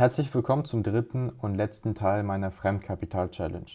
Herzlich willkommen zum dritten und letzten Teil meiner Fremdkapital-Challenge.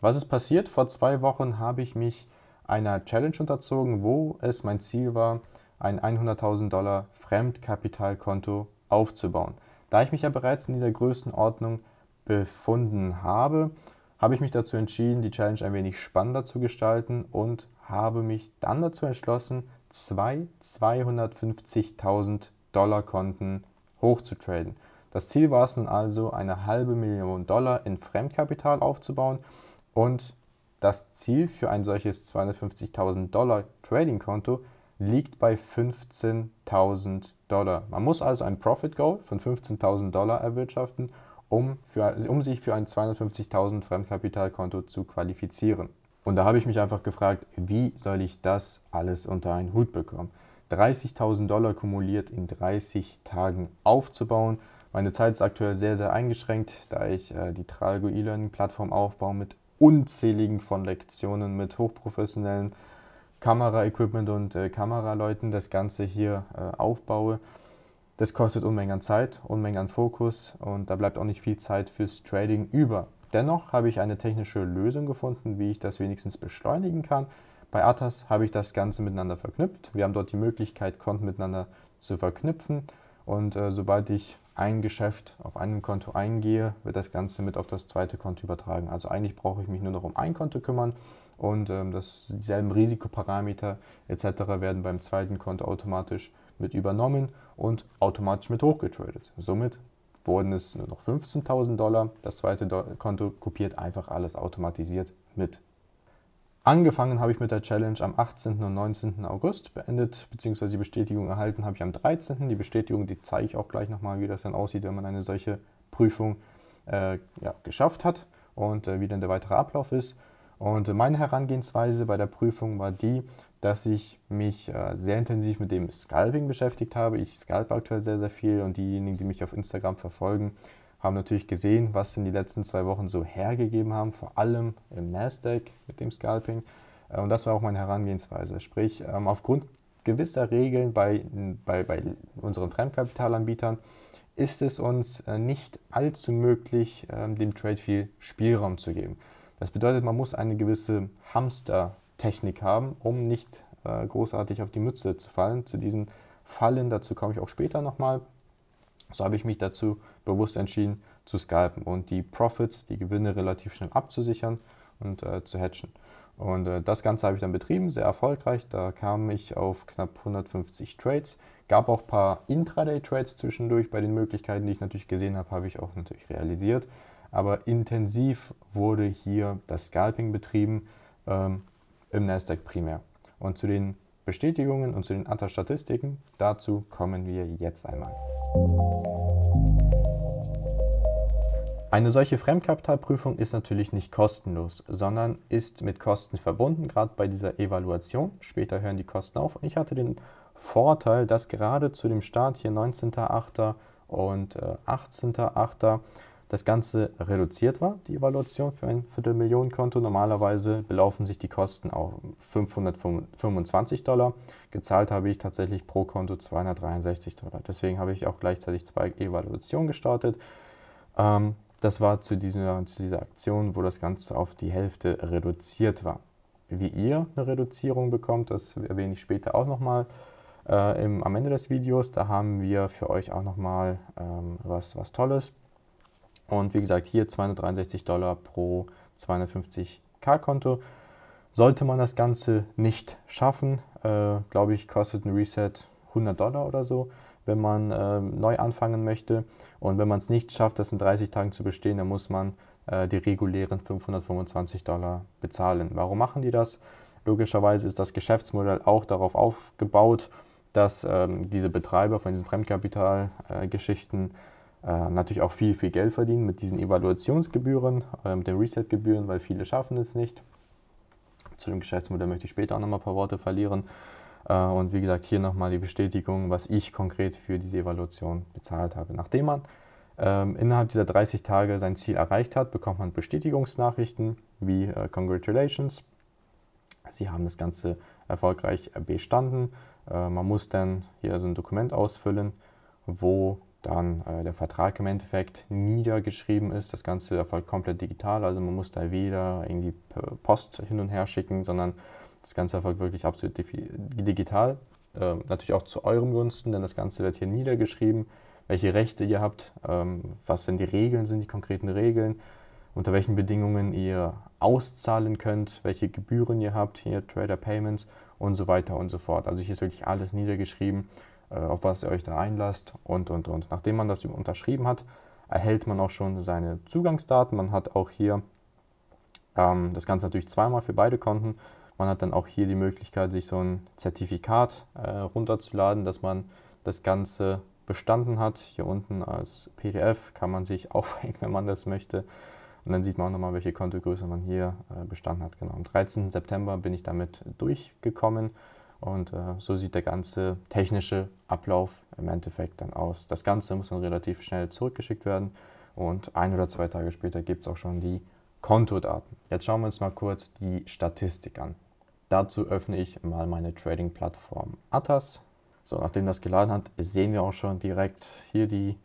Was ist passiert? Vor zwei Wochen habe ich mich einer Challenge unterzogen, wo es mein Ziel war, ein 100.000 Dollar Fremdkapitalkonto aufzubauen. Da ich mich ja bereits in dieser Größenordnung befunden habe, habe ich mich dazu entschieden, die Challenge ein wenig spannender zu gestalten und habe mich dann dazu entschlossen, zwei 250.000 Dollar Konten hochzutraden. Das Ziel war es nun also, eine halbe Million Dollar in Fremdkapital aufzubauen und das Ziel für ein solches 250.000 Dollar Trading-Konto liegt bei 15.000 Dollar. Man muss also ein Profit Goal von 15.000 Dollar erwirtschaften, um, für, um sich für ein 250.000 Fremdkapitalkonto zu qualifizieren. Und da habe ich mich einfach gefragt, wie soll ich das alles unter einen Hut bekommen? 30.000 Dollar kumuliert in 30 Tagen aufzubauen, meine Zeit ist aktuell sehr, sehr eingeschränkt, da ich äh, die Trago E-Learning-Plattform aufbaue mit unzähligen von Lektionen, mit hochprofessionellen Kamera-Equipment und äh, Kameraleuten, das Ganze hier äh, aufbaue. Das kostet Unmengen an Zeit, Unmengen an Fokus und da bleibt auch nicht viel Zeit fürs Trading über. Dennoch habe ich eine technische Lösung gefunden, wie ich das wenigstens beschleunigen kann. Bei Atas habe ich das Ganze miteinander verknüpft. Wir haben dort die Möglichkeit, Konten miteinander zu verknüpfen. Und äh, sobald ich ein Geschäft auf einem Konto eingehe, wird das Ganze mit auf das zweite Konto übertragen. Also eigentlich brauche ich mich nur noch um ein Konto kümmern und ähm, das, dieselben Risikoparameter etc. werden beim zweiten Konto automatisch mit übernommen und automatisch mit hochgetradet. Somit wurden es nur noch 15.000 Dollar. Das zweite Konto kopiert einfach alles automatisiert mit. Angefangen habe ich mit der Challenge am 18. und 19. August, beendet bzw. die Bestätigung erhalten habe ich am 13. Die Bestätigung, die zeige ich auch gleich nochmal, wie das dann aussieht, wenn man eine solche Prüfung äh, ja, geschafft hat und äh, wie dann der weitere Ablauf ist. Und meine Herangehensweise bei der Prüfung war die, dass ich mich äh, sehr intensiv mit dem Scalping beschäftigt habe. Ich scalpe aktuell sehr, sehr viel und diejenigen, die mich auf Instagram verfolgen, haben natürlich gesehen, was in die letzten zwei Wochen so hergegeben haben, vor allem im Nasdaq mit dem Scalping. Äh, und das war auch meine Herangehensweise. Sprich, ähm, aufgrund gewisser Regeln bei, bei, bei unseren Fremdkapitalanbietern ist es uns äh, nicht allzu möglich, ähm, dem Trade viel Spielraum zu geben. Das bedeutet, man muss eine gewisse Hamster-Technik haben, um nicht äh, großartig auf die Mütze zu fallen. Zu diesen Fallen, dazu komme ich auch später nochmal. So habe ich mich dazu bewusst entschieden zu scalpen und die Profits, die Gewinne relativ schnell abzusichern und äh, zu hatchen. Und äh, das Ganze habe ich dann betrieben, sehr erfolgreich. Da kam ich auf knapp 150 Trades. Gab auch ein paar Intraday-Trades zwischendurch. Bei den Möglichkeiten, die ich natürlich gesehen habe, habe ich auch natürlich realisiert. Aber intensiv wurde hier das Scalping betrieben ähm, im Nasdaq primär. Und zu den Bestätigungen und zu den Anter-Statistiken, dazu kommen wir jetzt einmal. Eine solche Fremdkapitalprüfung ist natürlich nicht kostenlos, sondern ist mit Kosten verbunden, gerade bei dieser Evaluation. Später hören die Kosten auf. Und ich hatte den Vorteil, dass gerade zu dem Start hier 19.8. und 18.8. Äh, das Ganze reduziert war, die Evaluation für ein Viertelmillionenkonto. Normalerweise belaufen sich die Kosten auf 525 Dollar. Gezahlt habe ich tatsächlich pro Konto 263 Dollar. Deswegen habe ich auch gleichzeitig zwei Evaluationen gestartet. Ähm, das war zu dieser, zu dieser Aktion, wo das Ganze auf die Hälfte reduziert war. Wie ihr eine Reduzierung bekommt, das erwähne ich später auch nochmal äh, im, am Ende des Videos. Da haben wir für euch auch nochmal ähm, was, was Tolles. Und wie gesagt, hier 263 Dollar pro 250k Konto. Sollte man das Ganze nicht schaffen, äh, glaube ich, kostet ein Reset 100 Dollar oder so wenn man äh, neu anfangen möchte. Und wenn man es nicht schafft, das in 30 Tagen zu bestehen, dann muss man äh, die regulären 525 Dollar bezahlen. Warum machen die das? Logischerweise ist das Geschäftsmodell auch darauf aufgebaut, dass ähm, diese Betreiber von diesen Fremdkapitalgeschichten äh, äh, natürlich auch viel, viel Geld verdienen mit diesen Evaluationsgebühren, mit ähm, den Resetgebühren, weil viele schaffen es nicht. Zu dem Geschäftsmodell möchte ich später auch nochmal ein paar Worte verlieren. Äh, und wie gesagt, hier nochmal die Bestätigung, was ich konkret für diese Evaluation bezahlt habe. Nachdem man ähm, innerhalb dieser 30 Tage sein Ziel erreicht hat, bekommt man Bestätigungsnachrichten wie äh, Congratulations. Sie haben das Ganze erfolgreich bestanden. Äh, man muss dann hier so ein Dokument ausfüllen, wo dann äh, der Vertrag im Endeffekt niedergeschrieben ist. Das Ganze erfolgt komplett digital, also man muss da weder irgendwie Post hin und her schicken, sondern das Ganze erfolgt wirklich absolut digital. Ähm, natürlich auch zu eurem Gunsten, denn das Ganze wird hier niedergeschrieben, welche Rechte ihr habt, ähm, was denn die Regeln sind, die konkreten Regeln, unter welchen Bedingungen ihr auszahlen könnt, welche Gebühren ihr habt, hier Trader Payments und so weiter und so fort. Also hier ist wirklich alles niedergeschrieben, äh, auf was ihr euch da einlasst und und und. Nachdem man das unterschrieben hat, erhält man auch schon seine Zugangsdaten. Man hat auch hier ähm, das Ganze natürlich zweimal für beide Konten man hat dann auch hier die Möglichkeit, sich so ein Zertifikat äh, runterzuladen, dass man das Ganze bestanden hat. Hier unten als PDF kann man sich aufhängen, wenn man das möchte. Und dann sieht man auch nochmal, welche Kontogröße man hier äh, bestanden hat. Genau, am 13. September bin ich damit durchgekommen. Und äh, so sieht der ganze technische Ablauf im Endeffekt dann aus. Das Ganze muss dann relativ schnell zurückgeschickt werden und ein oder zwei Tage später gibt es auch schon die Kontodaten. Jetzt schauen wir uns mal kurz die Statistik an. Dazu öffne ich mal meine Trading-Plattform Atas. So, nachdem das geladen hat, sehen wir auch schon direkt hier die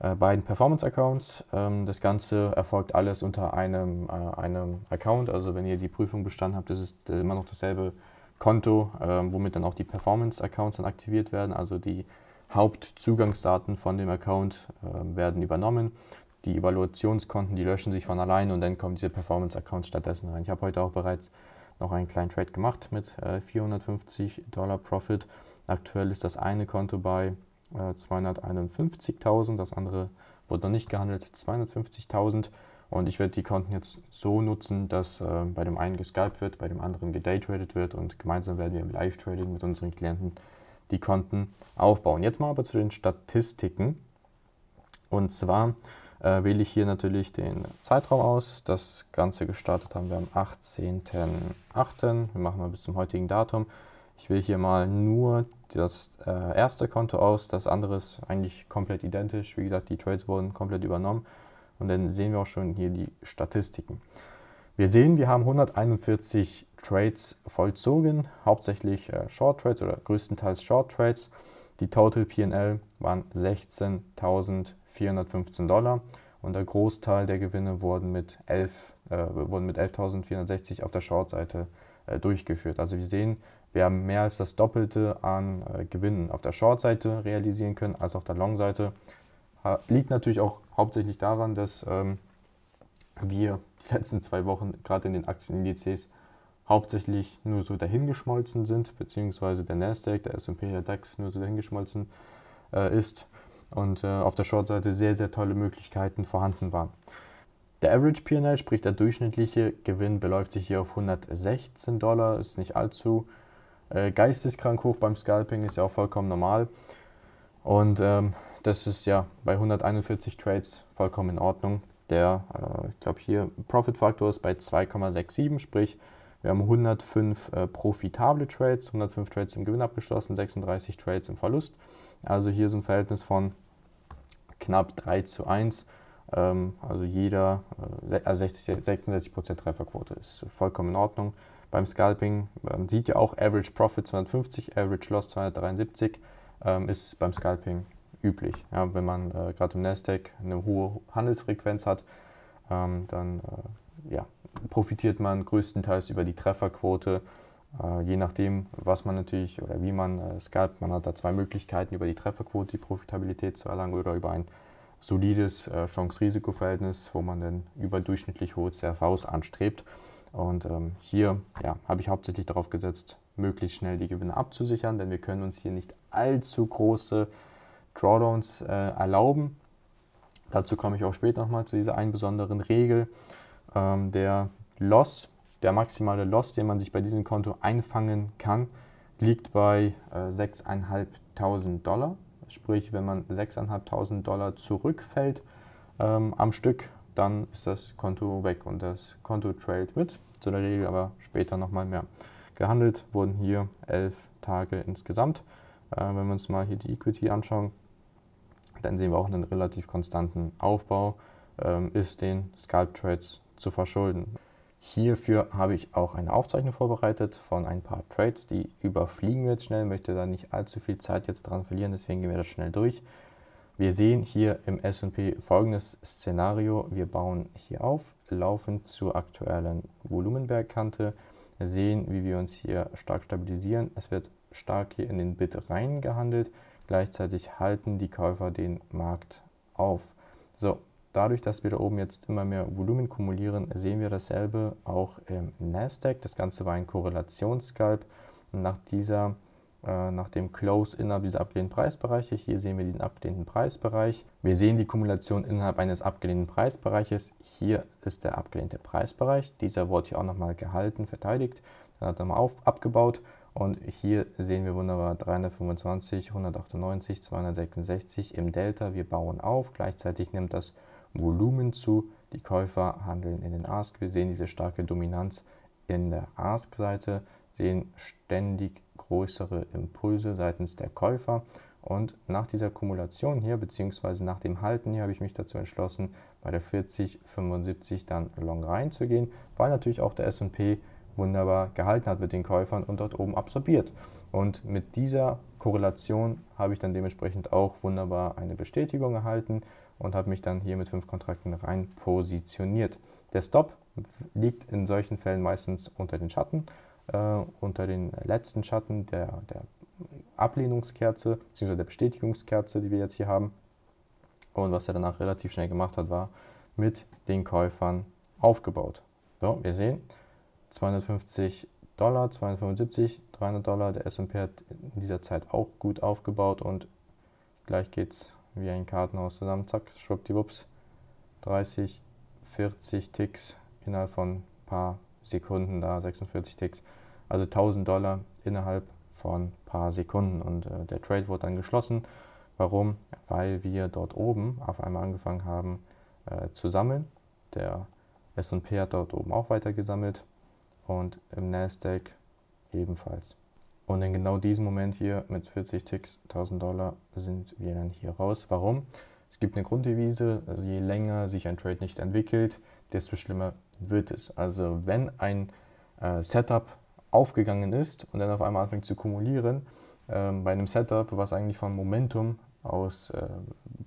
äh, beiden Performance-Accounts. Ähm, das Ganze erfolgt alles unter einem, äh, einem Account. Also wenn ihr die Prüfung bestanden habt, ist es äh, immer noch dasselbe Konto, äh, womit dann auch die Performance-Accounts dann aktiviert werden. Also die Hauptzugangsdaten von dem Account ähm, werden übernommen die Evaluationskonten, die löschen sich von allein und dann kommen diese Performance-Accounts stattdessen rein. Ich habe heute auch bereits noch einen kleinen Trade gemacht mit äh, 450 Dollar Profit. Aktuell ist das eine Konto bei äh, 251.000, das andere wurde noch nicht gehandelt, 250.000. Und ich werde die Konten jetzt so nutzen, dass äh, bei dem einen gescalpt wird, bei dem anderen gedaytradet wird und gemeinsam werden wir im Live-Trading mit unseren Klienten die Konten aufbauen. Jetzt mal aber zu den Statistiken. Und zwar äh, wähle ich hier natürlich den Zeitraum aus. Das Ganze gestartet haben wir am 18.08. Wir machen mal bis zum heutigen Datum. Ich wähle hier mal nur das äh, erste Konto aus. Das andere ist eigentlich komplett identisch. Wie gesagt, die Trades wurden komplett übernommen. Und dann sehen wir auch schon hier die Statistiken. Wir sehen, wir haben 141 Trades vollzogen, hauptsächlich äh, Short Trades oder größtenteils Short Trades. Die Total PL waren 16.000. 415 Dollar und der Großteil der Gewinne wurden mit 11 äh, wurden mit 11.460 auf der Short-Seite äh, durchgeführt. Also wir sehen, wir haben mehr als das Doppelte an äh, Gewinnen auf der Short-Seite realisieren können als auf der Long-Seite. liegt natürlich auch hauptsächlich daran, dass ähm, wir die letzten zwei Wochen gerade in den Aktienindizes hauptsächlich nur so dahingeschmolzen sind, beziehungsweise der Nasdaq, der S&P, der DAX nur so dahingeschmolzen äh, ist und äh, auf der Short-Seite sehr, sehr tolle Möglichkeiten vorhanden waren. Der Average PL, sprich der durchschnittliche Gewinn, beläuft sich hier auf 116 Dollar, ist nicht allzu äh, geisteskrank hoch beim Scalping, ist ja auch vollkommen normal. Und ähm, das ist ja bei 141 Trades vollkommen in Ordnung. Der, äh, ich glaube hier, Profit-Faktor ist bei 2,67, sprich wir haben 105 äh, profitable Trades, 105 Trades im Gewinn abgeschlossen, 36 Trades im Verlust. Also hier so ein Verhältnis von knapp 3 zu 1. Ähm, also jeder, äh, also 60, 66% Trefferquote ist vollkommen in Ordnung. Beim Scalping man sieht ja auch Average Profit 250, Average Loss 273 ähm, ist beim Scalping üblich. Ja, wenn man äh, gerade im Nasdaq eine hohe Handelsfrequenz hat, ähm, dann äh, ja, profitiert man größtenteils über die Trefferquote äh, je nachdem, was man natürlich oder wie man äh, skypt, man hat da zwei Möglichkeiten, über die Trefferquote die Profitabilität zu erlangen oder über ein solides äh, Chance-Risiko-Verhältnis, wo man dann überdurchschnittlich hohe CRVs anstrebt. Und ähm, hier ja, habe ich hauptsächlich darauf gesetzt, möglichst schnell die Gewinne abzusichern, denn wir können uns hier nicht allzu große Drawdowns äh, erlauben. Dazu komme ich auch später nochmal zu dieser einen besonderen Regel. Ähm, der Loss der maximale Loss, den man sich bei diesem Konto einfangen kann, liegt bei äh, 6.500 Dollar. Sprich, wenn man 6.500 Dollar zurückfällt ähm, am Stück, dann ist das Konto weg und das Konto trailt mit. Zu der Regel aber später nochmal mehr. Gehandelt wurden hier 11 Tage insgesamt. Äh, wenn wir uns mal hier die Equity anschauen, dann sehen wir auch einen relativ konstanten Aufbau, ähm, ist den Scalp Trades zu verschulden. Hierfür habe ich auch eine Aufzeichnung vorbereitet von ein paar Trades, die überfliegen wir jetzt schnell, möchte da nicht allzu viel Zeit jetzt dran verlieren, deswegen gehen wir das schnell durch. Wir sehen hier im S&P folgendes Szenario, wir bauen hier auf, laufen zur aktuellen Volumenbergkante, sehen, wie wir uns hier stark stabilisieren, es wird stark hier in den Bit rein gehandelt, gleichzeitig halten die Käufer den Markt auf. So, dadurch, dass wir da oben jetzt immer mehr Volumen kumulieren, sehen wir dasselbe auch im Nasdaq. Das Ganze war ein Korrelationsscalp. Nach dieser äh, nach dem Close innerhalb dieser abgelehnten Preisbereiche. Hier sehen wir diesen abgelehnten Preisbereich. Wir sehen die Kumulation innerhalb eines abgelehnten Preisbereiches. Hier ist der abgelehnte Preisbereich. Dieser wurde hier auch nochmal gehalten, verteidigt. Dann hat er nochmal abgebaut. Und hier sehen wir wunderbar 325, 198, 266 im Delta. Wir bauen auf. Gleichzeitig nimmt das Volumen zu. Die Käufer handeln in den Ask. Wir sehen diese starke Dominanz in der Ask-Seite, sehen ständig größere Impulse seitens der Käufer. Und nach dieser Kumulation hier, beziehungsweise nach dem Halten hier, habe ich mich dazu entschlossen, bei der 40,75 dann long reinzugehen, weil natürlich auch der SP wunderbar gehalten hat mit den Käufern und dort oben absorbiert. Und mit dieser Korrelation habe ich dann dementsprechend auch wunderbar eine Bestätigung erhalten und habe mich dann hier mit fünf Kontrakten rein positioniert. Der Stop liegt in solchen Fällen meistens unter den Schatten, äh, unter den letzten Schatten der, der Ablehnungskerze bzw. der Bestätigungskerze, die wir jetzt hier haben. Und was er danach relativ schnell gemacht hat, war mit den Käufern aufgebaut. So, wir sehen 250 Dollar, 275, 300 Dollar. Der S&P hat in dieser Zeit auch gut aufgebaut und gleich geht's wie ein Kartenhaus zusammen. Zack, schwuppdiwupps. 30, 40 Ticks innerhalb von ein paar Sekunden da, 46 Ticks. Also 1000 Dollar innerhalb von ein paar Sekunden. Und äh, der Trade wurde dann geschlossen. Warum? Weil wir dort oben auf einmal angefangen haben äh, zu sammeln. Der SP hat dort oben auch weiter gesammelt und im Nasdaq ebenfalls. Und in genau diesem Moment hier mit 40 Ticks 1000 Dollar sind wir dann hier raus. Warum? Es gibt eine Grunddevise, also je länger sich ein Trade nicht entwickelt, desto schlimmer wird es. Also wenn ein äh, Setup aufgegangen ist und dann auf einmal anfängt zu kumulieren, äh, bei einem Setup, was eigentlich vom Momentum aus äh,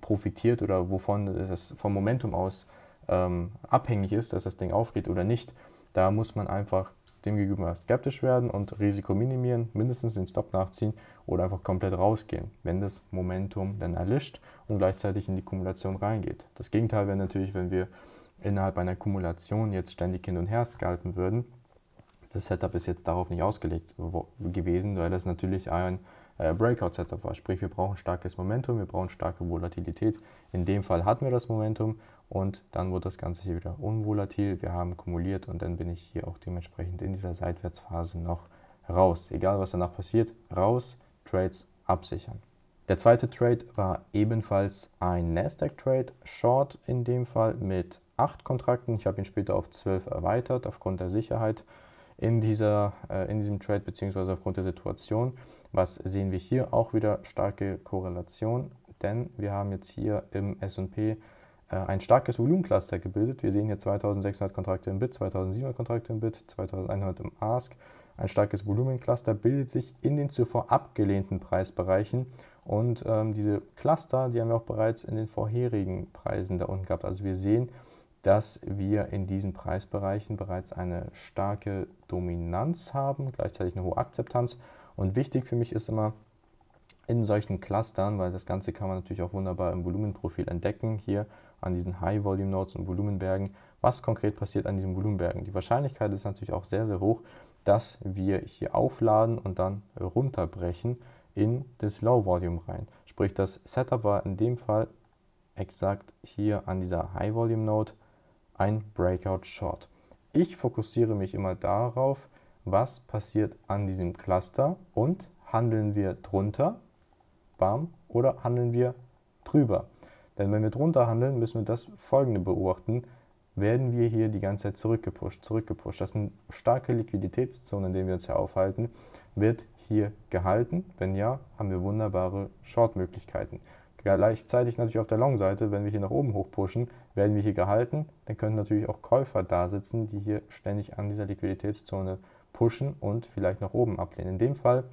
profitiert oder wovon es vom Momentum aus ähm, abhängig ist, dass das Ding aufgeht oder nicht, da muss man einfach demgegenüber skeptisch werden und Risiko minimieren, mindestens den Stop nachziehen oder einfach komplett rausgehen, wenn das Momentum dann erlischt und gleichzeitig in die Kumulation reingeht. Das Gegenteil wäre natürlich, wenn wir innerhalb einer Kumulation jetzt ständig hin und her scalpen würden. Das Setup ist jetzt darauf nicht ausgelegt gewesen, weil das natürlich ein äh, Breakout-Setup war. Sprich, wir brauchen starkes Momentum, wir brauchen starke Volatilität. In dem Fall hatten wir das Momentum und dann wird das Ganze hier wieder unvolatil. Wir haben kumuliert und dann bin ich hier auch dementsprechend in dieser Seitwärtsphase noch raus. Egal was danach passiert, raus, Trades absichern. Der zweite Trade war ebenfalls ein Nasdaq-Trade, Short in dem Fall mit 8 Kontrakten. Ich habe ihn später auf 12 erweitert aufgrund der Sicherheit in, dieser, äh, in diesem Trade bzw. aufgrund der Situation. Was sehen wir hier? Auch wieder starke Korrelation, denn wir haben jetzt hier im SP äh, ein starkes Volumencluster gebildet. Wir sehen hier 2600 Kontrakte im Bit, 2700 Kontrakte im Bit, 2100 im Ask. Ein starkes Volumencluster bildet sich in den zuvor abgelehnten Preisbereichen und ähm, diese Cluster, die haben wir auch bereits in den vorherigen Preisen da unten gehabt. Also wir sehen, dass wir in diesen Preisbereichen bereits eine starke Dominanz haben, gleichzeitig eine hohe Akzeptanz. Und wichtig für mich ist immer, in solchen Clustern, weil das Ganze kann man natürlich auch wunderbar im Volumenprofil entdecken, hier an diesen High-Volume Nodes und Volumenbergen, was konkret passiert an diesen Volumenbergen. Die Wahrscheinlichkeit ist natürlich auch sehr, sehr hoch, dass wir hier aufladen und dann runterbrechen in das Low-Volume rein. Sprich, das Setup war in dem Fall exakt hier an dieser High-Volume Node ein Breakout-Short. Ich fokussiere mich immer darauf, was passiert an diesem Cluster und handeln wir drunter Barm oder handeln wir drüber? Denn wenn wir drunter handeln, müssen wir das folgende beobachten. Werden wir hier die ganze Zeit zurückgepusht, zurückgepusht. Das sind starke Liquiditätszonen, in denen wir uns hier aufhalten. Wird hier gehalten? Wenn ja, haben wir wunderbare Short-Möglichkeiten. Gleichzeitig natürlich auf der Long-Seite, wenn wir hier nach oben hochpushen, werden wir hier gehalten. Dann können natürlich auch Käufer da sitzen, die hier ständig an dieser Liquiditätszone pushen und vielleicht nach oben ablehnen. In dem Fall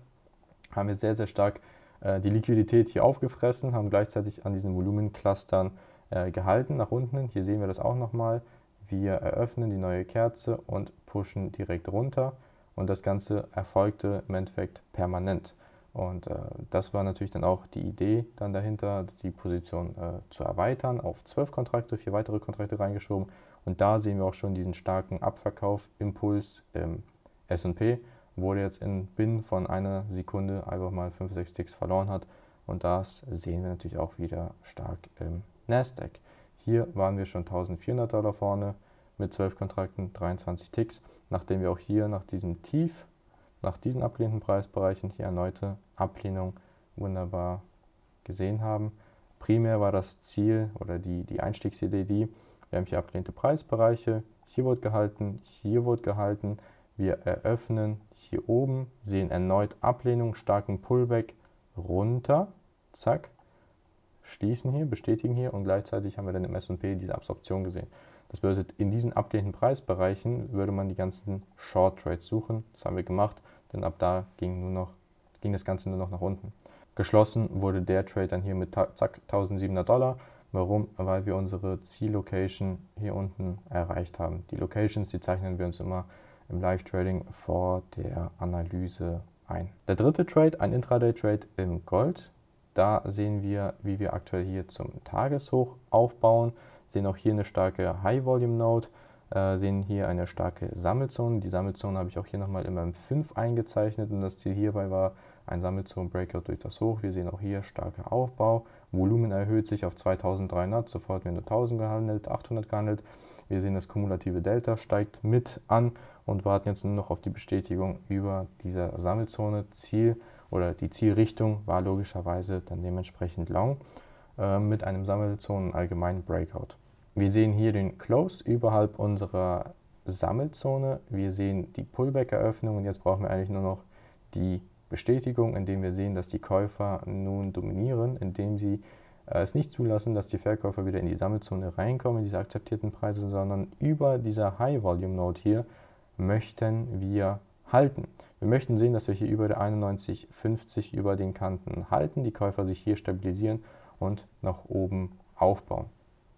haben wir sehr, sehr stark äh, die Liquidität hier aufgefressen, haben gleichzeitig an diesen Volumenclustern äh, gehalten nach unten. Hier sehen wir das auch nochmal. Wir eröffnen die neue Kerze und pushen direkt runter. Und das Ganze erfolgte im Endeffekt permanent. Und äh, das war natürlich dann auch die Idee dann dahinter, die Position äh, zu erweitern auf zwölf Kontrakte, vier weitere Kontrakte reingeschoben. Und da sehen wir auch schon diesen starken Abverkauf-Impuls im SP wurde jetzt in binnen von einer Sekunde einfach mal 5, 6 Ticks verloren hat. Und das sehen wir natürlich auch wieder stark im Nasdaq. Hier waren wir schon 1400 Dollar vorne mit 12 Kontrakten, 23 Ticks, nachdem wir auch hier nach diesem Tief, nach diesen abgelehnten Preisbereichen hier erneute Ablehnung wunderbar gesehen haben. Primär war das Ziel oder die, die Einstiegsidee die, wir haben hier abgelehnte Preisbereiche, hier wird gehalten, hier wird gehalten, wir eröffnen hier oben, sehen erneut Ablehnung, starken Pullback runter, zack, schließen hier, bestätigen hier und gleichzeitig haben wir dann im S&P diese Absorption gesehen. Das bedeutet, in diesen abgelehnten Preisbereichen würde man die ganzen Short Trades suchen. Das haben wir gemacht, denn ab da ging, nur noch, ging das Ganze nur noch nach unten. Geschlossen wurde der Trade dann hier mit zack 1700 Dollar. Warum? Weil wir unsere Ziellocation hier unten erreicht haben. Die Locations, die zeichnen wir uns immer im Live-Trading vor der Analyse ein. Der dritte Trade, ein Intraday-Trade im Gold. Da sehen wir, wie wir aktuell hier zum Tageshoch aufbauen, sehen auch hier eine starke High-Volume-Note, äh, sehen hier eine starke Sammelzone. Die Sammelzone habe ich auch hier nochmal in meinem 5 eingezeichnet und das Ziel hierbei war ein sammelzone breakout durch das Hoch. Wir sehen auch hier starker Aufbau, Volumen erhöht sich auf 2300, sofort werden 1000 gehandelt, 800 gehandelt. Wir sehen, das kumulative Delta steigt mit an und warten jetzt nur noch auf die Bestätigung über dieser Sammelzone. Ziel oder die Zielrichtung war logischerweise dann dementsprechend long äh, mit einem Sammelzonen allgemeinen Breakout. Wir sehen hier den Close überhalb unserer Sammelzone. Wir sehen die Pullback-Eröffnung und jetzt brauchen wir eigentlich nur noch die Bestätigung, indem wir sehen, dass die Käufer nun dominieren, indem sie äh, es nicht zulassen, dass die Verkäufer wieder in die Sammelzone reinkommen, diese akzeptierten Preise, sondern über dieser High-Volume-Node hier möchten wir halten. Wir möchten sehen, dass wir hier über der 91,50 über den Kanten halten, die Käufer sich hier stabilisieren und nach oben aufbauen.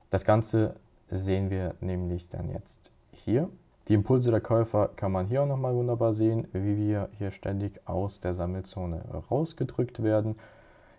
Das Ganze sehen wir nämlich dann jetzt hier. Die Impulse der Käufer kann man hier auch nochmal wunderbar sehen, wie wir hier ständig aus der Sammelzone rausgedrückt werden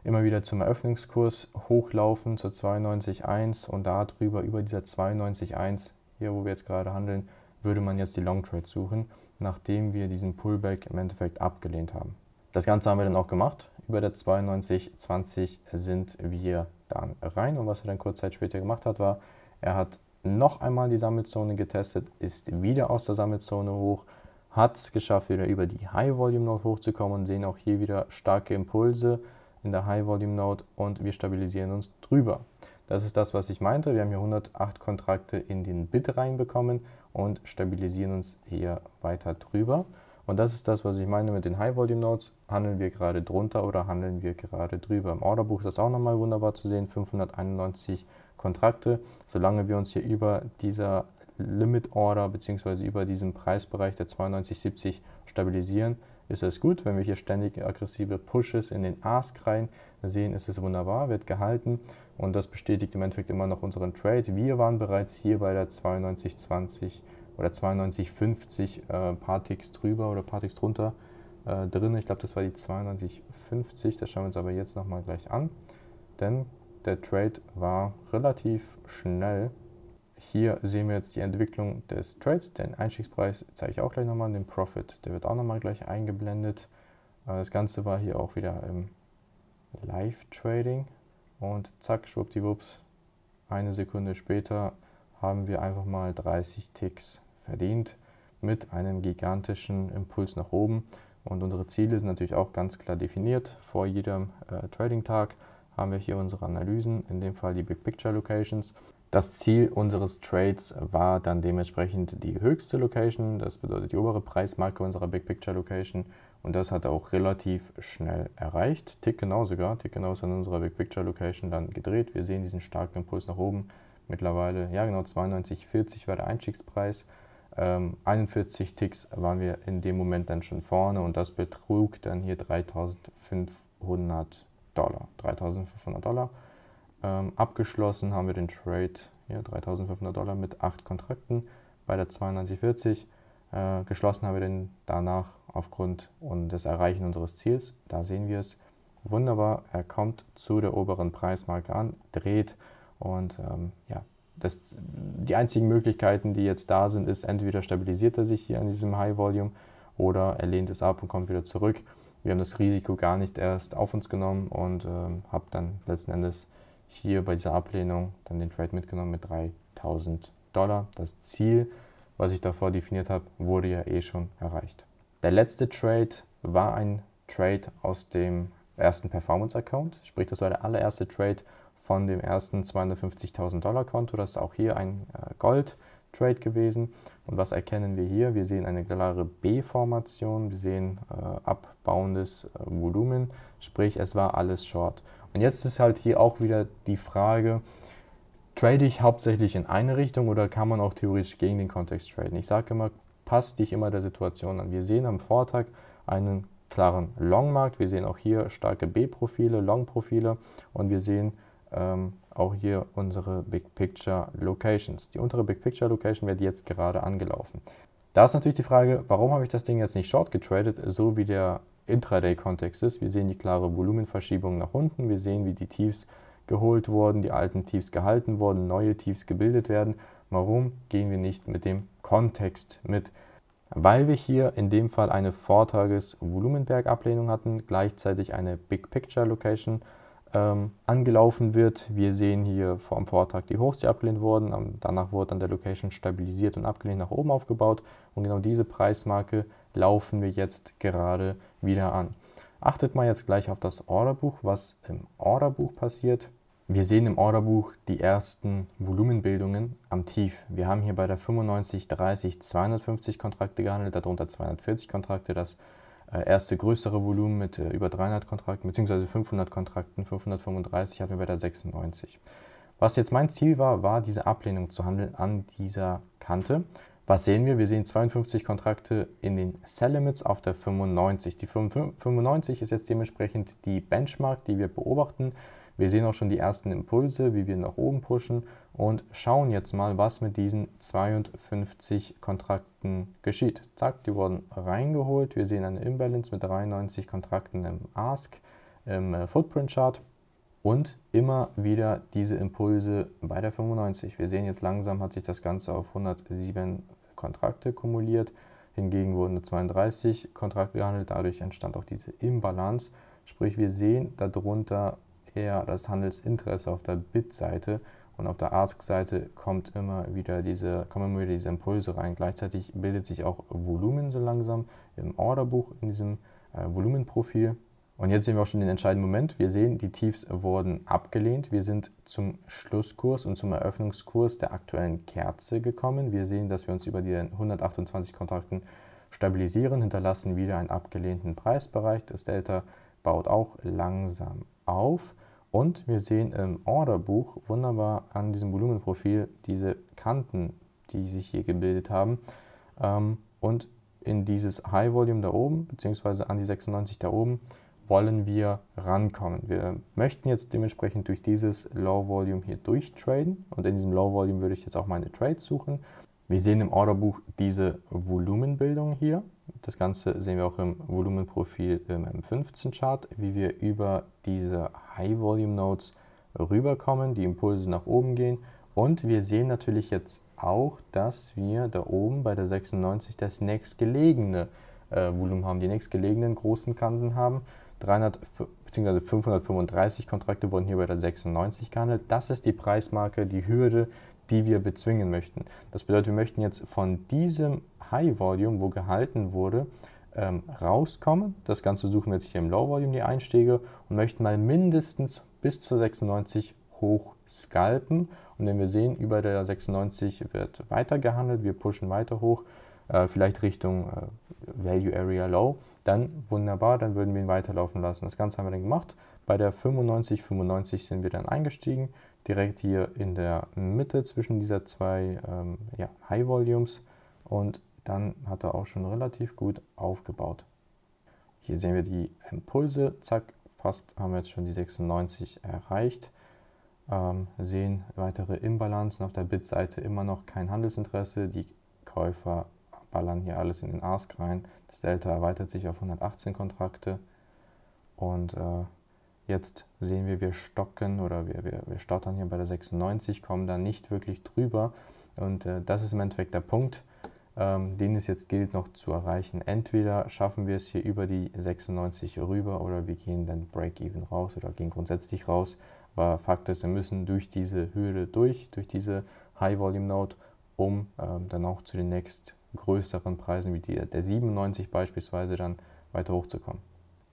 immer wieder zum Eröffnungskurs hochlaufen zur 92.1 und darüber über dieser 92.1, hier wo wir jetzt gerade handeln, würde man jetzt die Long Trade suchen, nachdem wir diesen Pullback im Endeffekt abgelehnt haben. Das Ganze haben wir dann auch gemacht. Über der 92.20 sind wir dann rein und was er dann kurz Zeit später gemacht hat, war, er hat noch einmal die Sammelzone getestet, ist wieder aus der Sammelzone hoch, hat es geschafft, wieder über die High Volume Note hochzukommen und sehen auch hier wieder starke Impulse in der High Volume Node und wir stabilisieren uns drüber. Das ist das, was ich meinte. Wir haben hier 108 Kontrakte in den Bit reinbekommen und stabilisieren uns hier weiter drüber. Und das ist das, was ich meine mit den High Volume Nodes. Handeln wir gerade drunter oder handeln wir gerade drüber? Im Orderbuch ist das auch nochmal wunderbar zu sehen. 591 Kontrakte. Solange wir uns hier über dieser Limit Order bzw. über diesen Preisbereich der 92,70 stabilisieren, ist es gut. Wenn wir hier ständig aggressive Pushes in den Ask rein sehen, ist es wunderbar, wird gehalten und das bestätigt im Endeffekt immer noch unseren Trade. Wir waren bereits hier bei der 92,20 oder 92,50 äh, paar Ticks drüber oder paar Ticks drunter äh, drin. Ich glaube, das war die 92,50. Das schauen wir uns aber jetzt nochmal gleich an, denn der Trade war relativ schnell hier sehen wir jetzt die Entwicklung des Trades. Den Einstiegspreis zeige ich auch gleich nochmal, den Profit, der wird auch nochmal gleich eingeblendet. Äh, das Ganze war hier auch wieder im Live-Trading und zack, schwuppdiwupps, eine Sekunde später haben wir einfach mal 30 Ticks verdient mit einem gigantischen Impuls nach oben. Und unsere Ziele sind natürlich auch ganz klar definiert. Vor jedem äh, Trading-Tag haben wir hier unsere Analysen, in dem Fall die Big Picture Locations. Das Ziel unseres Trades war dann dementsprechend die höchste Location, das bedeutet die obere Preismarke unserer Big Picture Location und das hat er auch relativ schnell erreicht. Tick genau sogar, tick genau ist an unserer Big Picture Location dann gedreht. Wir sehen diesen starken Impuls nach oben mittlerweile, ja genau 92,40 war der Einstiegspreis. Ähm, 41 Ticks waren wir in dem Moment dann schon vorne und das betrug dann hier 3500 Dollar. 3500 Dollar. Ähm, abgeschlossen haben wir den Trade, hier 3500 Dollar mit 8 Kontrakten bei der 9240. Äh, geschlossen haben wir den danach aufgrund des Erreichen unseres Ziels. Da sehen wir es wunderbar. Er kommt zu der oberen Preismarke an, dreht und ähm, ja, das, die einzigen Möglichkeiten, die jetzt da sind, ist entweder stabilisiert er sich hier an diesem High Volume oder er lehnt es ab und kommt wieder zurück. Wir haben das Risiko gar nicht erst auf uns genommen und ähm, habe dann letzten Endes hier bei dieser Ablehnung dann den Trade mitgenommen mit 3000 Dollar. Das Ziel, was ich davor definiert habe, wurde ja eh schon erreicht. Der letzte Trade war ein Trade aus dem ersten Performance-Account, sprich das war der allererste Trade von dem ersten 250.000 Dollar Konto. Das ist auch hier ein äh, Gold-Trade gewesen. Und was erkennen wir hier? Wir sehen eine klare B-Formation, wir sehen äh, abbauendes äh, Volumen, sprich es war alles Short. Und jetzt ist halt hier auch wieder die Frage, trade ich hauptsächlich in eine Richtung oder kann man auch theoretisch gegen den Kontext traden? Ich sage immer, passt dich immer der Situation an. Wir sehen am Vortag einen klaren Long-Markt, wir sehen auch hier starke B-Profile, Long-Profile und wir sehen ähm, auch hier unsere Big Picture Locations. Die untere Big Picture Location wird jetzt gerade angelaufen. Da ist natürlich die Frage, warum habe ich das Ding jetzt nicht short getradet, so wie der Intraday-Kontextes. Wir sehen die klare Volumenverschiebung nach unten, wir sehen, wie die Tiefs geholt wurden, die alten Tiefs gehalten wurden, neue Tiefs gebildet werden. Warum gehen wir nicht mit dem Kontext mit? Weil wir hier in dem Fall eine Vortages-Volumenberg-Ablehnung hatten, gleichzeitig eine Big Picture Location ähm, angelaufen wird. Wir sehen hier vor dem Vortrag die Hochs, die abgelehnt wurden. Danach wurde dann der Location stabilisiert und abgelehnt nach oben aufgebaut. Und genau diese Preismarke laufen wir jetzt gerade wieder an. Achtet mal jetzt gleich auf das Orderbuch, was im Orderbuch passiert. Wir sehen im Orderbuch die ersten Volumenbildungen am Tief. Wir haben hier bei der 95, 30, 250 Kontrakte gehandelt, darunter 240 Kontrakte. Das äh, erste größere Volumen mit äh, über 300 Kontrakten, beziehungsweise 500 Kontrakten, 535 hatten wir bei der 96. Was jetzt mein Ziel war, war diese Ablehnung zu handeln an dieser Kante. Was sehen wir? Wir sehen 52 Kontrakte in den Sell Limits auf der 95. Die 95 ist jetzt dementsprechend die Benchmark, die wir beobachten. Wir sehen auch schon die ersten Impulse, wie wir nach oben pushen und schauen jetzt mal, was mit diesen 52 Kontrakten geschieht. Zack, die wurden reingeholt. Wir sehen eine Imbalance mit 93 Kontrakten im Ask, im äh, Footprint Chart und immer wieder diese Impulse bei der 95. Wir sehen jetzt langsam hat sich das Ganze auf 107 Kontrakte kumuliert. Hingegen wurden 32 Kontrakte gehandelt, dadurch entstand auch diese Imbalance. Sprich, wir sehen darunter eher das Handelsinteresse auf der Bid-Seite und auf der Ask-Seite kommt immer wieder diese, kommen immer wieder diese Impulse rein. Gleichzeitig bildet sich auch Volumen so langsam im Orderbuch, in diesem äh, Volumenprofil. Und jetzt sehen wir auch schon den entscheidenden Moment. Wir sehen, die Tiefs wurden abgelehnt. Wir sind zum Schlusskurs und zum Eröffnungskurs der aktuellen Kerze gekommen. Wir sehen, dass wir uns über die 128 Kontrakten stabilisieren, hinterlassen wieder einen abgelehnten Preisbereich. Das Delta baut auch langsam auf. Und wir sehen im Orderbuch wunderbar an diesem Volumenprofil diese Kanten, die sich hier gebildet haben. Ähm, und in dieses High Volume da oben, beziehungsweise an die 96 da oben, wollen wir rankommen. Wir möchten jetzt dementsprechend durch dieses Low Volume hier durchtraden und in diesem Low Volume würde ich jetzt auch meine Trades suchen wir sehen im Orderbuch diese Volumenbildung hier. Das Ganze sehen wir auch im Volumenprofil im M15-Chart, wie wir über diese high volume Notes rüberkommen, die Impulse nach oben gehen. Und wir sehen natürlich jetzt auch, dass wir da oben bei der 96 das nächstgelegene äh, Volumen haben, die nächstgelegenen großen Kanten haben. 300 bzw. 535 Kontrakte wurden hier bei der 96 gehandelt. Das ist die Preismarke, die Hürde, die wir bezwingen möchten. Das bedeutet, wir möchten jetzt von diesem High Volume, wo gehalten wurde, ähm, rauskommen. Das Ganze suchen wir jetzt hier im Low Volume die Einstiege und möchten mal mindestens bis zur 96 hoch scalpen. Und wenn wir sehen, über der 96 wird weiter gehandelt, wir pushen weiter hoch, äh, vielleicht Richtung äh, Value Area Low, dann wunderbar, dann würden wir ihn weiterlaufen lassen. Das Ganze haben wir dann gemacht. Bei der 95, 95 sind wir dann eingestiegen direkt hier in der Mitte zwischen dieser zwei ähm, ja, High Volumes und dann hat er auch schon relativ gut aufgebaut. Hier sehen wir die Impulse, zack, fast haben wir jetzt schon die 96 erreicht. Ähm, sehen weitere Imbalanzen auf der Bit-Seite immer noch kein Handelsinteresse. Die Käufer ballern hier alles in den Ask rein. Das Delta erweitert sich auf 118 Kontrakte und äh, Jetzt sehen wir, wir stocken oder wir, wir, wir stottern hier bei der 96, kommen da nicht wirklich drüber. Und äh, das ist im Endeffekt der Punkt, ähm, den es jetzt gilt noch zu erreichen. Entweder schaffen wir es hier über die 96 rüber oder wir gehen dann Break-Even raus oder gehen grundsätzlich raus. Aber Fakt ist, wir müssen durch diese Hürde durch, durch diese High-Volume-Note, um ähm, dann auch zu den nächsten größeren Preisen wie die, der 97 beispielsweise dann weiter hochzukommen.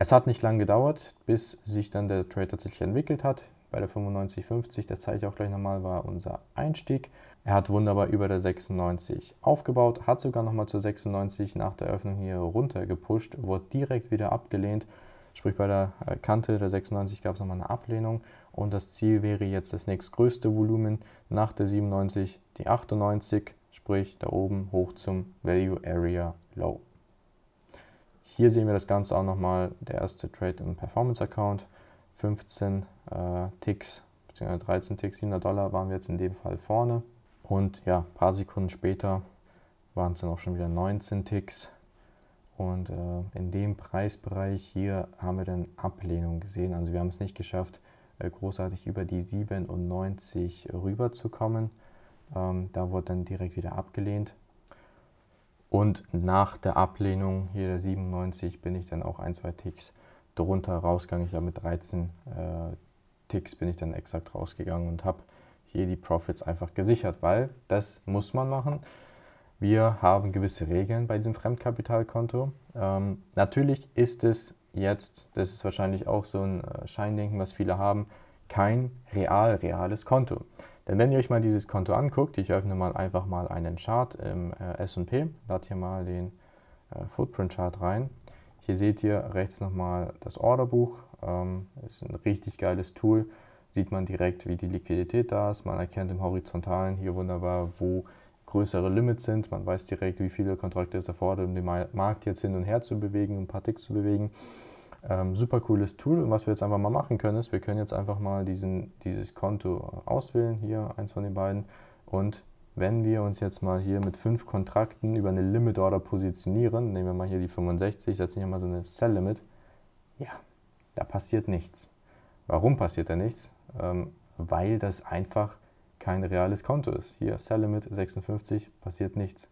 Es hat nicht lange gedauert, bis sich dann der Trade tatsächlich entwickelt hat. Bei der 95,50, das zeige ich auch gleich nochmal, war unser Einstieg. Er hat wunderbar über der 96 aufgebaut, hat sogar nochmal zur 96 nach der Öffnung hier runtergepusht, wurde direkt wieder abgelehnt. Sprich, bei der äh, Kante der 96 gab es nochmal eine Ablehnung und das Ziel wäre jetzt das nächstgrößte Volumen nach der 97, die 98, sprich da oben hoch zum Value Area Low. Hier sehen wir das Ganze auch nochmal. Der erste Trade im Performance-Account. 15 äh, Ticks, bzw. 13 Ticks, 700 Dollar waren wir jetzt in dem Fall vorne. Und ja, ein paar Sekunden später waren es dann auch schon wieder 19 Ticks. Und äh, in dem Preisbereich hier haben wir dann Ablehnung gesehen. Also wir haben es nicht geschafft, äh, großartig über die 97 rüberzukommen. Ähm, da wurde dann direkt wieder abgelehnt. Und nach der Ablehnung hier der 97 bin ich dann auch ein, zwei Ticks drunter rausgegangen. Ich habe mit 13 äh, Ticks bin ich dann exakt rausgegangen und habe hier die Profits einfach gesichert, weil das muss man machen. Wir haben gewisse Regeln bei diesem Fremdkapitalkonto. Ähm, natürlich ist es jetzt, das ist wahrscheinlich auch so ein äh, Scheindenken, was viele haben, kein real reales Konto. Denn äh, wenn ihr euch mal dieses Konto anguckt, ich öffne mal einfach mal einen Chart im äh, S&P, lad hier mal den äh, Footprint Chart rein. Hier seht ihr rechts nochmal das Orderbuch, ähm, ist ein richtig geiles Tool, sieht man direkt, wie die Liquidität da ist, man erkennt im Horizontalen hier wunderbar, wo größere Limits sind, man weiß direkt, wie viele Kontrakte es erfordert, um den Markt jetzt hin und her zu bewegen, ein paar Ticks zu bewegen. Ähm, super cooles Tool und was wir jetzt einfach mal machen können, ist, wir können jetzt einfach mal diesen, dieses Konto auswählen, hier eins von den beiden und wenn wir uns jetzt mal hier mit fünf Kontrakten über eine Limit Order positionieren, nehmen wir mal hier die 65, setzen hier mal so eine Sell Limit, ja, da passiert nichts. Warum passiert da nichts? Ähm, weil das einfach kein reales Konto ist. Hier Sell Limit 56, passiert nichts.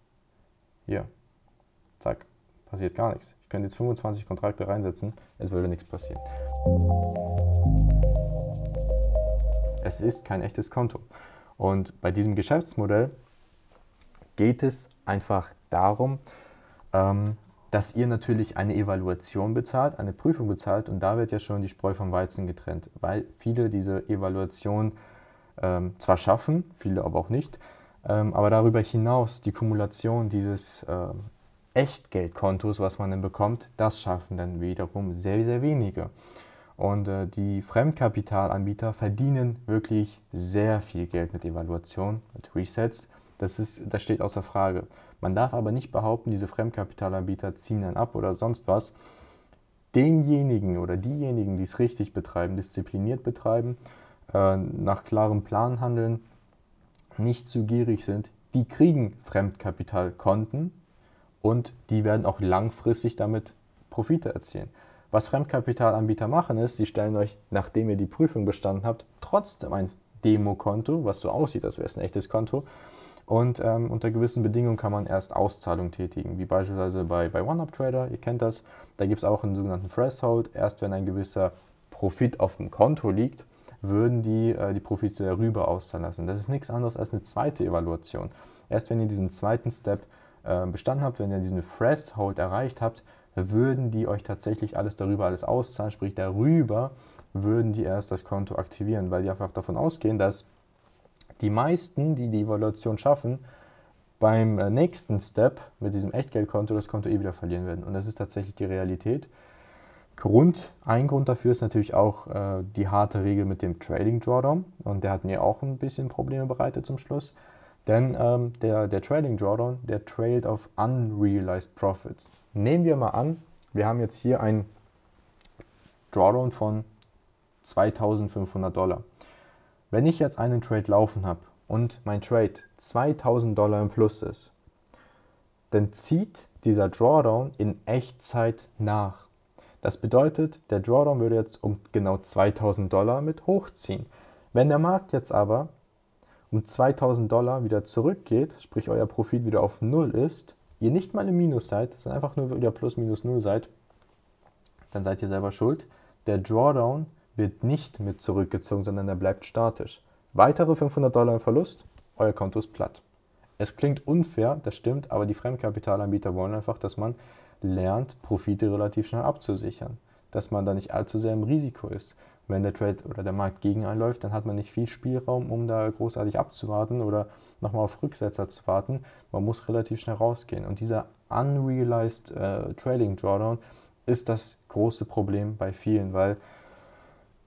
Hier, zack, passiert gar nichts. Ich könnte jetzt 25 Kontrakte reinsetzen, es würde nichts passieren. Es ist kein echtes Konto. Und bei diesem Geschäftsmodell geht es einfach darum, ähm, dass ihr natürlich eine Evaluation bezahlt, eine Prüfung bezahlt und da wird ja schon die Spreu vom Weizen getrennt, weil viele diese Evaluation ähm, zwar schaffen, viele aber auch nicht, ähm, aber darüber hinaus die Kumulation dieses ähm, Echtgeldkontos, was man dann bekommt, das schaffen dann wiederum sehr, sehr wenige. Und äh, die Fremdkapitalanbieter verdienen wirklich sehr viel Geld mit Evaluation, mit Resets. Das, ist, das steht außer Frage. Man darf aber nicht behaupten, diese Fremdkapitalanbieter ziehen dann ab oder sonst was. Denjenigen oder diejenigen, die es richtig betreiben, diszipliniert betreiben, äh, nach klarem Plan handeln, nicht zu gierig sind, die kriegen Fremdkapitalkonten und die werden auch langfristig damit Profite erzielen. Was Fremdkapitalanbieter machen ist, sie stellen euch, nachdem ihr die Prüfung bestanden habt, trotzdem ein Demokonto, was so aussieht, als wäre es ein echtes Konto. Und ähm, unter gewissen Bedingungen kann man erst Auszahlung tätigen, wie beispielsweise bei, bei OneUp-Trader, ihr kennt das. Da gibt es auch einen sogenannten Threshold. Erst wenn ein gewisser Profit auf dem Konto liegt, würden die äh, die Profite darüber auszahlen lassen. Das ist nichts anderes als eine zweite Evaluation. Erst wenn ihr diesen zweiten Step ähm, bestanden habt, wenn ihr diesen Threshold erreicht habt, würden die euch tatsächlich alles darüber alles auszahlen, sprich darüber würden die erst das Konto aktivieren, weil die einfach davon ausgehen, dass die meisten, die die Evaluation schaffen, beim äh, nächsten Step mit diesem Echtgeldkonto das Konto eh wieder verlieren werden. Und das ist tatsächlich die Realität. Grund, ein Grund dafür ist natürlich auch äh, die harte Regel mit dem Trading Drawdown. Und der hat mir auch ein bisschen Probleme bereitet zum Schluss. Denn ähm, der, der Trailing Drawdown, der trailt auf Unrealized Profits. Nehmen wir mal an, wir haben jetzt hier ein Drawdown von 2500 Dollar. Wenn ich jetzt einen Trade laufen habe und mein Trade 2000 Dollar im Plus ist, dann zieht dieser Drawdown in Echtzeit nach. Das bedeutet, der Drawdown würde jetzt um genau 2000 Dollar mit hochziehen. Wenn der Markt jetzt aber um 2000 Dollar wieder zurückgeht, sprich euer Profit wieder auf Null ist, ihr nicht mal im Minus seid, sondern einfach nur wieder plus minus Null seid, dann seid ihr selber schuld. Der Drawdown wird nicht mit zurückgezogen, sondern er bleibt statisch. Weitere 500 Dollar im Verlust, euer Konto ist platt. Es klingt unfair, das stimmt, aber die Fremdkapitalanbieter wollen einfach, dass man lernt, Profite relativ schnell abzusichern, dass man da nicht allzu sehr im Risiko ist wenn der Trade oder der Markt gegen einläuft, dann hat man nicht viel Spielraum, um da großartig abzuwarten oder nochmal auf Rücksetzer zu warten. Man muss relativ schnell rausgehen. Und dieser unrealized äh, Trailing Drawdown ist das große Problem bei vielen, weil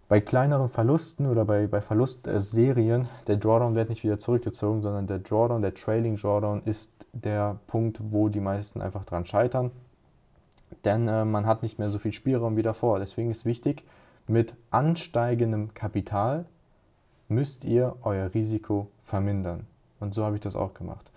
bei kleineren Verlusten oder bei, bei Verlustserien, der Drawdown wird nicht wieder zurückgezogen, sondern der Drawdown, der Trailing Drawdown ist der Punkt, wo die meisten einfach dran scheitern. Denn äh, man hat nicht mehr so viel Spielraum wie davor. Deswegen ist wichtig, mit ansteigendem Kapital müsst ihr euer Risiko vermindern. Und so habe ich das auch gemacht.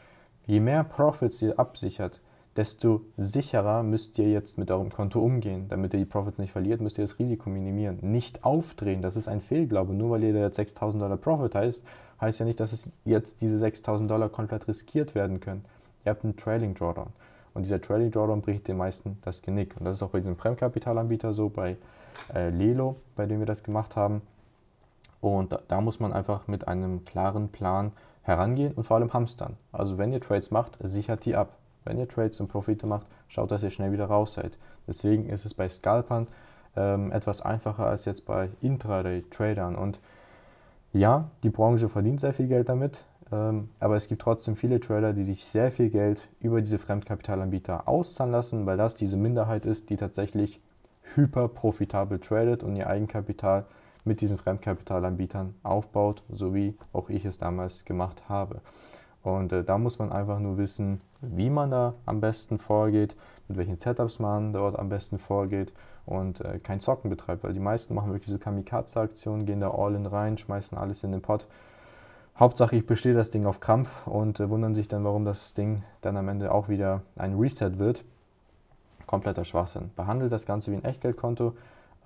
Je mehr Profits ihr absichert, desto sicherer müsst ihr jetzt mit eurem Konto umgehen. Damit ihr die Profits nicht verliert, müsst ihr das Risiko minimieren. Nicht aufdrehen, das ist ein Fehlglaube. Nur weil ihr da jetzt 6000 Dollar Profit heißt, heißt ja nicht, dass es jetzt diese 6000 Dollar komplett riskiert werden können. Ihr habt einen Trailing Drawdown. Und dieser Trailing Drawdown bricht den meisten das Genick. Und das ist auch bei diesem Fremdkapitalanbieter so, bei äh, Lelo, bei dem wir das gemacht haben. Und da, da, muss man einfach mit einem klaren Plan herangehen und vor allem hamstern. Also wenn ihr Trades macht, sichert die ab. Wenn ihr Trades und Profite macht, schaut, dass ihr schnell wieder raus seid. Deswegen ist es bei Scalpern ähm, etwas einfacher als jetzt bei Intraday-Tradern. Und ja, die Branche verdient sehr viel Geld damit, ähm, aber es gibt trotzdem viele Trader, die sich sehr viel Geld über diese Fremdkapitalanbieter auszahlen lassen, weil das diese Minderheit ist, die tatsächlich hyper profitabel tradet und ihr Eigenkapital mit diesen Fremdkapitalanbietern aufbaut, so wie auch ich es damals gemacht habe. Und äh, da muss man einfach nur wissen, wie man da am besten vorgeht, mit welchen Setups man dort am besten vorgeht und äh, kein Zocken betreibt, weil die meisten machen wirklich so Kamikaze-Aktionen, gehen da all in rein, schmeißen alles in den Pott. Hauptsache, ich bestehe das Ding auf Krampf und äh, wundern sich dann, warum das Ding dann am Ende auch wieder ein Reset wird kompletter Schwachsinn. Behandelt das Ganze wie ein Echtgeldkonto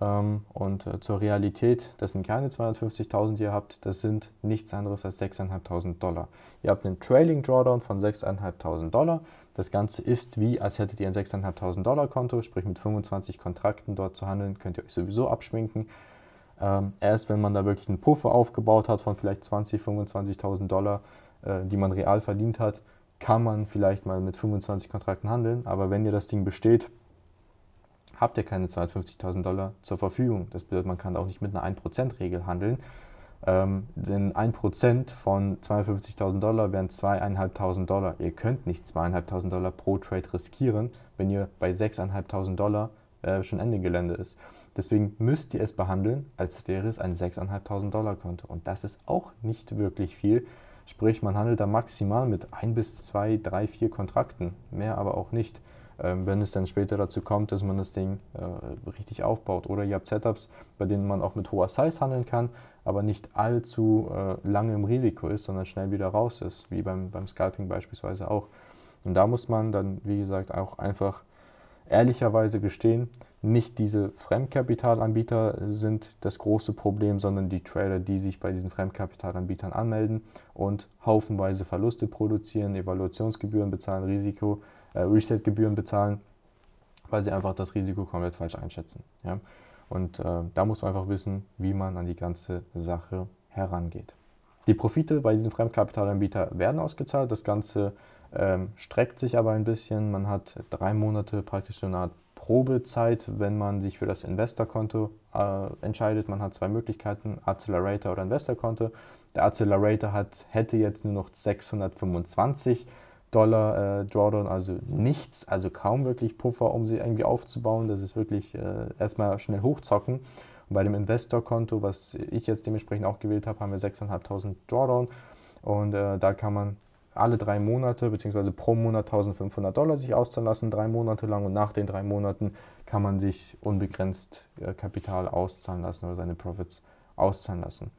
ähm, und äh, zur Realität, das sind keine 250.000, die ihr habt, das sind nichts anderes als 6.500 Dollar. Ihr habt einen Trailing Drawdown von 6.500 Dollar. Das Ganze ist wie, als hättet ihr ein 6.500 Dollar Konto, sprich mit 25 Kontrakten dort zu handeln, könnt ihr euch sowieso abschminken. Ähm, erst wenn man da wirklich einen Puffer aufgebaut hat von vielleicht 20.000, 25.000 Dollar, äh, die man real verdient hat, kann man vielleicht mal mit 25 Kontrakten handeln, aber wenn ihr das Ding besteht, habt ihr keine 250.000 Dollar zur Verfügung. Das bedeutet, man kann auch nicht mit einer 1%-Regel handeln, ähm, denn 1% von 250.000 Dollar wären 2.500 Dollar. Ihr könnt nicht 2.500 Dollar pro Trade riskieren, wenn ihr bei 6.500 Dollar äh, schon Ende Gelände ist. Deswegen müsst ihr es behandeln, als wäre es ein 6.500 Dollar Konto. Und das ist auch nicht wirklich viel. Sprich, man handelt da maximal mit ein bis zwei, drei, vier Kontrakten, mehr aber auch nicht. Ähm, wenn es dann später dazu kommt, dass man das Ding äh, richtig aufbaut. Oder ihr habt Setups, bei denen man auch mit hoher Size handeln kann, aber nicht allzu äh, lange im Risiko ist, sondern schnell wieder raus ist, wie beim, beim Scalping beispielsweise auch. Und da muss man dann, wie gesagt, auch einfach ehrlicherweise gestehen, nicht diese Fremdkapitalanbieter sind das große Problem, sondern die Trader, die sich bei diesen Fremdkapitalanbietern anmelden und haufenweise Verluste produzieren, Evaluationsgebühren bezahlen, Risiko, äh, Resetgebühren bezahlen, weil sie einfach das Risiko komplett falsch einschätzen. Ja? Und äh, da muss man einfach wissen, wie man an die ganze Sache herangeht. Die Profite bei diesen Fremdkapitalanbietern werden ausgezahlt. Das Ganze ähm, streckt sich aber ein bisschen. Man hat drei Monate praktisch so eine Art Probezeit, wenn man sich für das Investorkonto äh, entscheidet. Man hat zwei Möglichkeiten, Accelerator oder Investorkonto. Der Accelerator hat, hätte jetzt nur noch 625 Dollar äh, Drawdown, also nichts, also kaum wirklich Puffer, um sie irgendwie aufzubauen. Das ist wirklich äh, erstmal schnell hochzocken. Und bei dem Investorkonto, was ich jetzt dementsprechend auch gewählt habe, haben wir 6.500 Drawdown und äh, da kann man alle drei Monate bzw. pro Monat 1500 Dollar sich auszahlen lassen, drei Monate lang und nach den drei Monaten kann man sich unbegrenzt äh, Kapital auszahlen lassen oder seine Profits auszahlen lassen.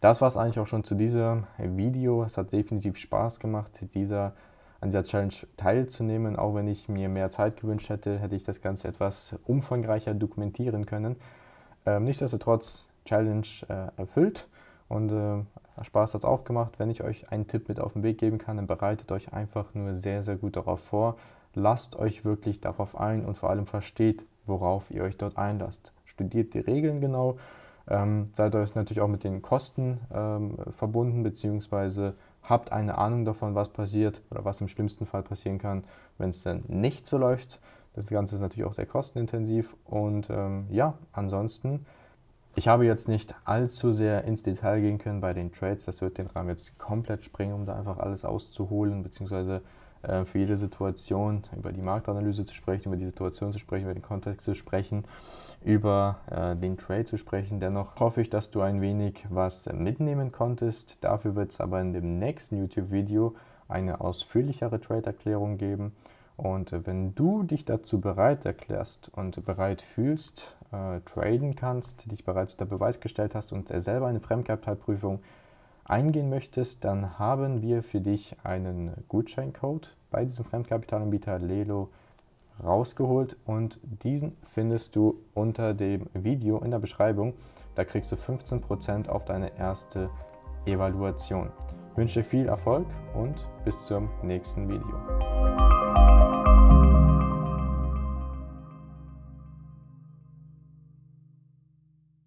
Das war es eigentlich auch schon zu diesem Video. Es hat definitiv Spaß gemacht, dieser, an dieser Challenge teilzunehmen. Auch wenn ich mir mehr Zeit gewünscht hätte, hätte ich das Ganze etwas umfangreicher dokumentieren können. Ähm, nichtsdestotrotz Challenge äh, erfüllt und äh, Spaß hat es auch gemacht. Wenn ich euch einen Tipp mit auf den Weg geben kann, dann bereitet euch einfach nur sehr, sehr gut darauf vor. Lasst euch wirklich darauf ein und vor allem versteht, worauf ihr euch dort einlasst. Studiert die Regeln genau. Ähm, seid euch natürlich auch mit den Kosten ähm, verbunden, beziehungsweise habt eine Ahnung davon, was passiert oder was im schlimmsten Fall passieren kann, wenn es dann nicht so läuft. Das Ganze ist natürlich auch sehr kostenintensiv und ähm, ja, ansonsten ich habe jetzt nicht allzu sehr ins Detail gehen können bei den Trades. Das wird den Rahmen jetzt komplett springen, um da einfach alles auszuholen, beziehungsweise äh, für jede Situation über die Marktanalyse zu sprechen, über die Situation zu sprechen, über den Kontext zu sprechen, über äh, den Trade zu sprechen. Dennoch hoffe ich, dass du ein wenig was mitnehmen konntest. Dafür wird es aber in dem nächsten YouTube-Video eine ausführlichere Trade-Erklärung geben. Und äh, wenn du dich dazu bereit erklärst und bereit fühlst, äh, traden kannst, die dich bereits unter Beweis gestellt hast und äh, selber eine Fremdkapitalprüfung eingehen möchtest, dann haben wir für dich einen Gutscheincode bei diesem Fremdkapitalanbieter Lelo rausgeholt und diesen findest du unter dem Video in der Beschreibung. Da kriegst du 15% auf deine erste Evaluation. Ich wünsche viel Erfolg und bis zum nächsten Video.